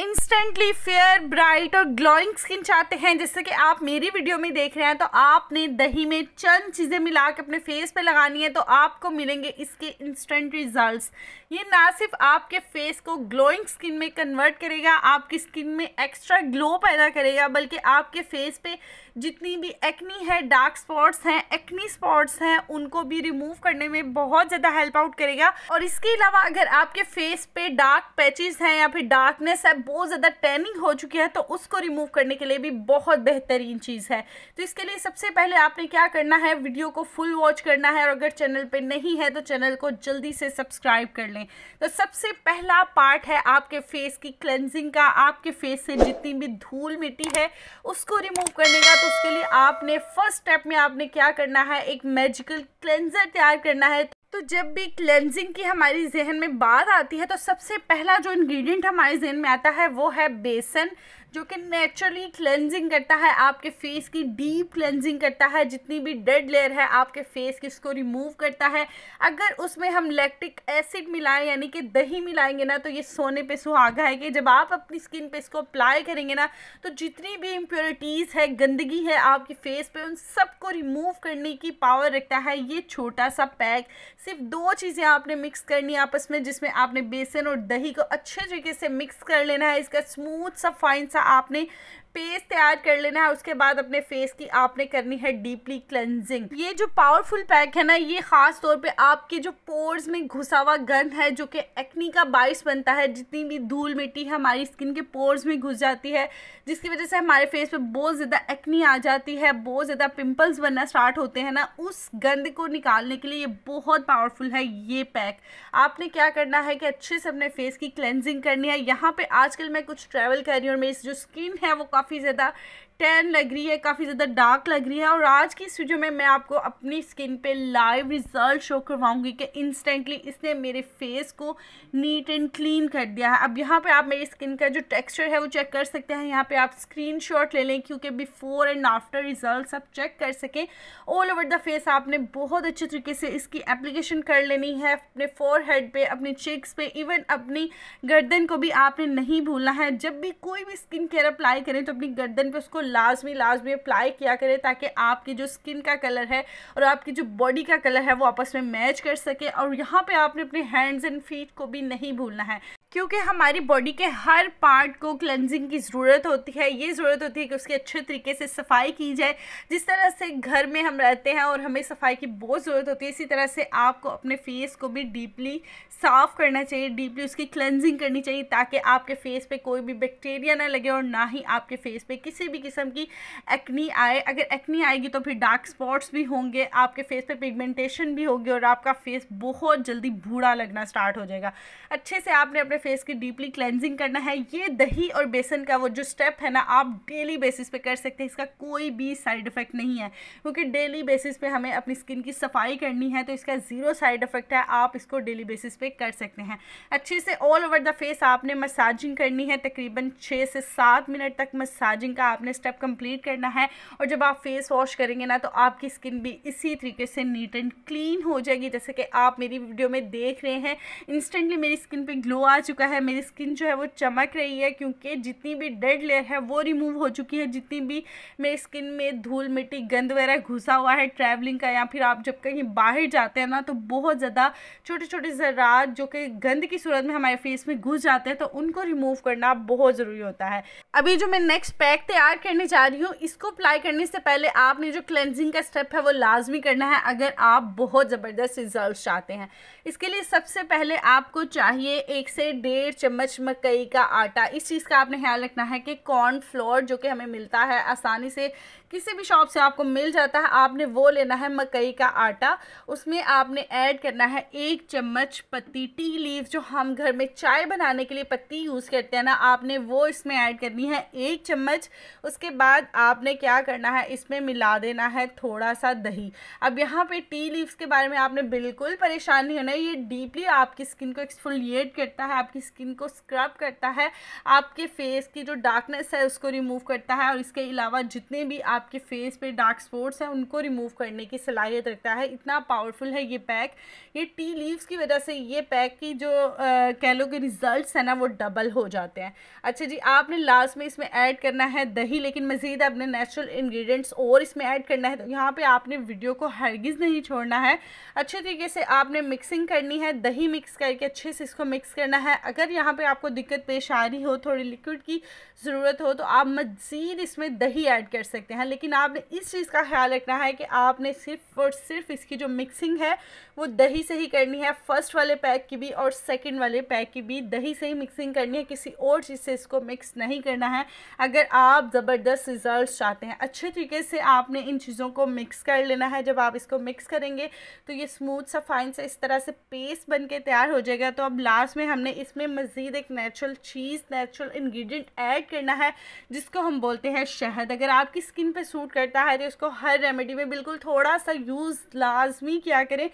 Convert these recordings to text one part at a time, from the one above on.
instantly fair bright और glowing skin चाहते हैं जैसे कि आप मेरी वीडियो में देख रहे हैं तो आपने दही में चंद चीज़ें मिला के अपने फेस पे लगानी है तो आपको मिलेंगे इसके इंस्टेंट रिजल्ट्स ये ना सिर्फ आपके फेस को ग्लोइंग स्किन में कन्वर्ट करेगा आपकी स्किन में एक्स्ट्रा ग्लो पैदा करेगा बल्कि आपके फेस पे जितनी भी एक्नी है डार्क स्पॉट्स हैं एक्नी स्पॉट्स हैं उनको भी रिमूव करने में बहुत ज़्यादा हेल्प आउट करेगा और इसके अलावा अगर आपके फेस पे डार्क पैचेस हैं या फिर डार्कनेस है बहुत ज़्यादा टैनिंग हो चुकी है तो उसको रिमूव करने के लिए भी बहुत बेहतरीन चीज़ है तो इसके लिए सबसे पहले आपने क्या करना है वीडियो को फुल वॉच करना है और अगर चैनल पर नहीं है तो चैनल को जल्दी से सब्सक्राइब कर लें तो सबसे पहला पार्ट है आपके फेस की क्लेंजिंग का आपके फेस से जितनी भी धूल मिट्टी है उसको रिमूव करने का तो उसके लिए आपने फर्स्ट स्टेप में आपने क्या करना है एक मैजिकल क्लेंजर तैयार करना है तो जब भी क्लेंजिंग की हमारी जहन में बात आती है तो सबसे पहला जो इंग्रेडिएंट हमारे जहन में आता है वो है बेसन जो कि नेचुरली क्लेंजिंग करता है आपके फेस की डीप क्लेंजिंग करता है जितनी भी डेड लेयर है आपके फेस की उसको रिमूव करता है अगर उसमें हम लैक्टिक एसिड मिलाएं यानी कि दही मिलाएंगे ना तो ये सोने पे सुहागा है कि जब आप अपनी स्किन पे इसको अप्लाई करेंगे ना तो जितनी भी इम्प्योरिटीज़ है गंदगी है आपके फेस पर उन सबको रिमूव करने की पावर रखता है ये छोटा सा पैक सिर्फ दो चीज़ें आपने मिक्स करनी है आपस में जिसमें आपने बेसन और दही को अच्छे तरीके से मिक्स कर लेना है इसका स्मूथ सा फाइन सा आपने पेस्ट तैयार कर लेना है उसके बाद अपने फेस की आपने करनी है डीपली क्लेंजिंग ये जो पावरफुल पैक है ना ये खास तौर पे आपके जो पोर्स में घुसा हुआ गंध है जो कि एक्नी का बाइस बनता है जितनी भी धूल मिट्टी है हमारी स्किन के पोर्स में घुस जाती है जिसकी वजह से हमारे फेस पे बहुत ज़्यादा एक्नी आ जाती है बहुत ज़्यादा पिम्पल्स बनना स्टार्ट होते हैं ना उस गंद को निकालने के लिए ये बहुत पावरफुल है ये पैक आपने क्या करना है कि अच्छे से अपने फेस की क्लेंजिंग करनी है यहाँ पे आजकल मैं कुछ ट्रैवल कर रही हूँ और मेरी जो स्किन है वो काफ़ी काफ़ी ज़्यादा टैन लग रही है काफ़ी ज़्यादा डार्क लग रही है और आज की इस वीडियो में मैं आपको अपनी स्किन पे लाइव रिजल्ट शो करवाऊंगी कि इंस्टेंटली इसने मेरे फेस को नीट एंड क्लीन कर दिया है अब यहाँ पे आप मेरी स्किन का जो टेक्सचर है वो चेक कर सकते हैं यहाँ पे आप स्क्रीनशॉट ले लें क्योंकि बिफ़ोर एंड आफ्टर रिजल्ट आप चेक कर सकें ऑल ओवर द फेस आपने बहुत अच्छे तरीके से इसकी एप्लीकेशन कर लेनी है अपने फोर हेड पर अपने चिक्स पे इवन अपनी गर्दन को भी आपने नहीं भूलना है जब भी कोई भी स्किन केयर अप्लाई करें तो अपनी गर्दन पर उसको लाजमी लाजमी अप्लाई किया करें ताकि आपकी जो स्किन का कलर है और आपकी जो बॉडी का कलर है वो आपस में मैच कर सके और यहाँ पर आपने अपने हैंड्स एंड फीट को भी नहीं भूलना है क्योंकि हमारी बॉडी के हर पार्ट को क्लेंजिंग की ज़रूरत होती है ये ज़रूरत होती है कि उसकी अच्छे तरीके से सफाई की जाए जिस तरह से घर में हम रहते हैं और हमें सफाई की बहुत ज़रूरत होती है इसी तरह से आपको अपने फेस को भी डीपली साफ़ करना चाहिए डीपली उसकी क्लेंजिंग करनी चाहिए ताकि आपके फेस पे कोई भी बैक्टीरिया ना लगे और ना ही आपके फेस पे किसी भी किस्म की एक्नी आए अगर एक्नी आएगी तो फिर डार्क स्पॉट्स भी होंगे आपके फेस पे पिगमेंटेशन भी होगी और आपका फेस बहुत जल्दी बूढ़ा लगना स्टार्ट हो जाएगा अच्छे से आपने अपने हमारे फेस की डीपली क्लेंजिंग करना है ये दही और बेसन का वो जो स्टेप है ना आप डेली बेसिस पे कर सकते हैं इसका कोई भी साइड इफेक्ट नहीं है क्योंकि डेली बेसिस पे हमें अपनी स्किन की सफाई करनी है तो इसका ज़ीरो साइड इफेक्ट है आप इसको डेली बेसिस पे कर सकते हैं अच्छे से ऑल ओवर द फेस आपने मसाजिंग करनी है तकरीबन छः से सात मिनट तक मसाजिंग का आपने स्टेप कंप्लीट करना है और जब आप फेस वॉश करेंगे ना तो आपकी स्किन भी इसी तरीके से नीट एंड क्लीन हो जाएगी जैसे कि आप मेरी वीडियो में देख रहे हैं इंस्टेंटली मेरी स्किन पर ग्लो आ चुका है मेरी स्किन जो है वो चमक रही है क्योंकि जितनी भी डेड लेयर है वो रिमूव हो चुकी है जितनी भी मेरी स्किन में धूल मिट्टी गंद वगैरह घुसा हुआ है ट्रैवलिंग का या फिर आप जब कहीं बाहर जाते हैं ना तो बहुत ज़्यादा छोटे छोटे ज़रात जो कि गंद की सूरत में हमारे फेस में घुस जाते हैं तो उनको रिमूव करना बहुत ज़रूरी होता है अभी जो मैं नेक्स्ट पैक तैयार करने जा रही हूँ इसको अप्लाई करने से पहले आपने जो क्लेंजिंग का स्टेप है वो लाजमी करना है अगर आप बहुत ज़बरदस्त रिजल्ट चाहते हैं इसके लिए सबसे पहले आपको चाहिए एक से डेढ़ चम्मच मकई का आटा इस चीज़ का आपने ख्याल रखना है कि कॉर्न फ्लोर जो कि हमें मिलता है आसानी से किसी भी शॉप से आपको मिल जाता है आपने वो लेना है मकई का आटा उसमें आपने ऐड करना है एक चम्मच पत्ती टी लीव जो हम घर में चाय बनाने के लिए पत्ती यूज़ करते हैं ना आपने वो इसमें ऐड करनी है एक चम्मच उसके बाद आपने क्या करना है इसमें मिला देना है थोड़ा सा दही अब यहाँ पे टी लीव्स के बारे में आपने बिल्कुल परेशान नहीं होना ये डीपली आपकी स्किन को एक्सफोलिएट करता है आपकी स्किन को स्क्रब करता है आपके फेस की जो डार्कनेस है उसको रिमूव करता है और इसके अलावा जितने भी आपके फेस पे डार्क स्पॉट्स हैं उनको रिमूव करने की सलाहियत रखता है इतना पावरफुल है ये पैक ये टी लीव्स की वजह से ये पैक की जो कह लो कि रिज़ल्ट है ना वो डबल हो जाते हैं अच्छा जी आपने लास्ट में इसमें ऐड करना है दही लेकिन मज़ीद आपने नेचुरल इन्ग्रीडियंट्स और इसमें ऐड करना है तो यहाँ पर आपने वीडियो को हरगिज़ नहीं छोड़ना है अच्छे तरीके से आपने मिक्सिंग करनी है दही मिक्स करके अच्छे से इसको मिक्स करना है है अगर यहाँ पे आपको दिक्कत पेश आ रही हो थोड़ी लिक्विड की ज़रूरत हो तो आप मज़ीद इसमें दही ऐड कर सकते हैं लेकिन आपने इस चीज़ का ख्याल रखना है कि आपने सिर्फ और सिर्फ इसकी जो मिक्सिंग है वो दही से ही करनी है फ़र्स्ट वाले पैक की भी और सेकेंड वाले पैक की भी दही से ही मिक्सिंग करनी है किसी और चीज़ से इसको मिक्स नहीं करना है अगर आप ज़बरदस्त रिज़ल्ट चाहते हैं अच्छे तरीके से आपने इन चीज़ों को मिक्स कर लेना है जब आप इसको मिक्स करेंगे तो ये स्मूथ सा फाइन से इस तरह से पेस्ट बन के तैयार हो जाएगा तो अब लास्ट में हमने इस इसमें मज़ीद एक नेचुरल चीज़ नेचुरल इंग्रेडिएंट ऐड करना है जिसको हम बोलते हैं शहद अगर आपकी स्किन पे सूट करता है तो इसको हर रेमेडी में बिल्कुल थोड़ा सा यूज़ लाजमी किया करें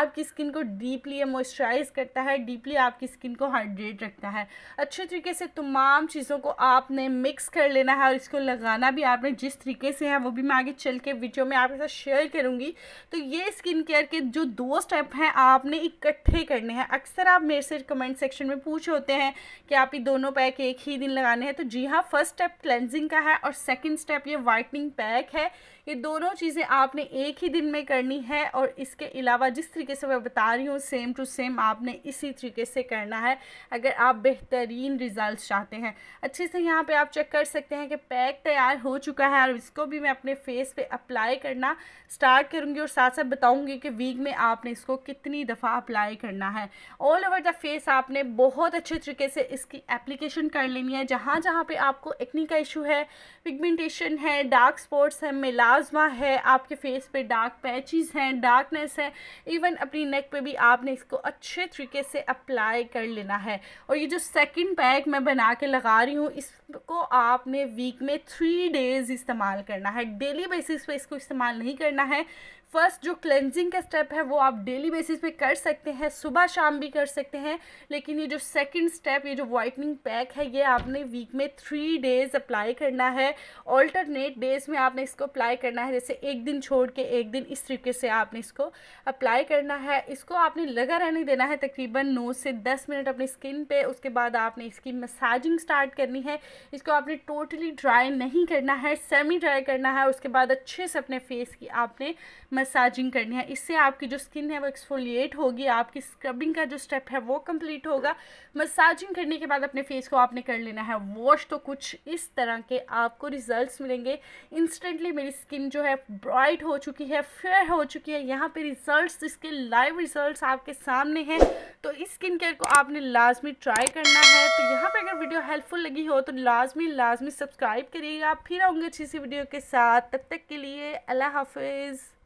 आपकी स्किन को डीपली मॉइस्चराइज करता है डीपली आपकी स्किन को हाइड्रेट रखता है अच्छे तरीके से तमाम चीज़ों को आपने मिक्स कर लेना है और इसको लगाना भी आपने जिस तरीके से है वो भी मैं आगे चल के वीडियो में आपके साथ शेयर करूँगी तो ये स्किन केयर के जो दो स्टेप हैं आपने इकट्ठे करने हैं अक्सर आप मेरे से कमेंट सेक्शन में में पूछ होते हैं कि आप ये दोनों पैक एक ही दिन लगाने हैं तो जी हाँ फर्स्ट स्टेप क्लेंजिंग का है और सेकेंड स्टेप ये वाइटनिंग पैक है ये दोनों चीज़ें आपने एक ही दिन में करनी है और इसके अलावा जिस तरीके से मैं बता रही हूँ सेम टू सेम आपने इसी तरीके से करना है अगर आप बेहतरीन रिज़ल्ट चाहते हैं अच्छे से यहाँ पर आप चेक कर सकते हैं कि पैक तैयार हो चुका है और इसको भी मैं अपने फेस पर अप्लाई करना स्टार्ट करूँगी और साथ साथ बताऊँगी कि वीक में आपने इसको कितनी दफ़ा अप्लाई करना है ऑल ओवर द फेस आपने बहुत बहुत अच्छे तरीके से इसकी एप्लीकेशन कर लेनी है जहाँ जहाँ पे आपको एक्नी का इशू है पिगमेंटेशन है डार्क स्पॉट्स है मिलाजमा है आपके फेस पे डार्क पैचेस हैं डार्कनेस है इवन अपनी नेक पे भी आपने इसको अच्छे तरीके से अप्लाई कर लेना है और ये जो सेकंड पैक मैं बना के लगा रही हूँ इसको आपने वीक में थ्री डेज़ इस्तेमाल करना है डेली बेसिस पर इसको इस्तेमाल नहीं करना है फर्स्ट जो क्लेंजिंग का स्टेप है वो आप डेली बेसिस पे कर सकते हैं सुबह शाम भी कर सकते हैं लेकिन ये जो सेकंड स्टेप ये जो वाइटनिंग पैक है ये आपने वीक में थ्री डेज़ अप्लाई करना है ऑल्टरनेट डेज़ में आपने इसको अप्लाई करना है जैसे एक दिन छोड़ के एक दिन इस तरीके से आपने इसको अप्लाई करना है इसको आपने लगा रहने देना है तकरीबन नौ से दस मिनट अपनी स्किन पर उसके बाद आपने इसकी मसाजिंग स्टार्ट करनी है इसको आपने टोटली ड्राई नहीं करना है सेमी ड्राई करना है उसके बाद अच्छे से अपने फेस की आपने मसाजिंग करनी है इससे आपकी जो स्किन है वो एक्सफोलिएट होगी आपकी स्क्रबिंग का जो स्टेप है वो कंप्लीट होगा मसाजिंग करने के बाद अपने फेस को आपने कर लेना है वॉश तो कुछ इस तरह के आपको रिजल्ट्स मिलेंगे इंस्टेंटली मेरी स्किन जो है ब्राइट हो चुकी है फेयर हो चुकी है यहाँ पे रिज़ल्ट इसके लाइव रिजल्ट आपके सामने हैं तो इस स्किन केयर को आपने लाजमी ट्राई करना है तो यहाँ पर अगर वीडियो हेल्पफुल लगी हो तो लाजमी लाजमी सब्सक्राइब करिएगा फिर आऊँगी अच्छी सी वीडियो के साथ तब तक के लिए अल्लाह हाफिज़